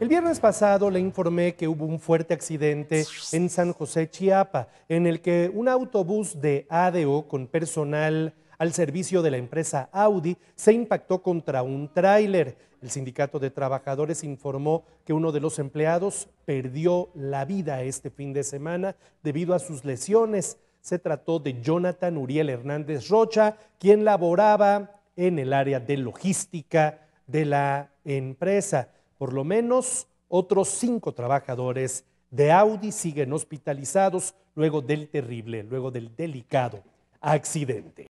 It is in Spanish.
El viernes pasado le informé que hubo un fuerte accidente en San José, Chiapa, en el que un autobús de ADO con personal al servicio de la empresa Audi se impactó contra un tráiler. El sindicato de trabajadores informó que uno de los empleados perdió la vida este fin de semana debido a sus lesiones. Se trató de Jonathan Uriel Hernández Rocha, quien laboraba en el área de logística de la empresa. Por lo menos otros cinco trabajadores de Audi siguen hospitalizados luego del terrible, luego del delicado accidente.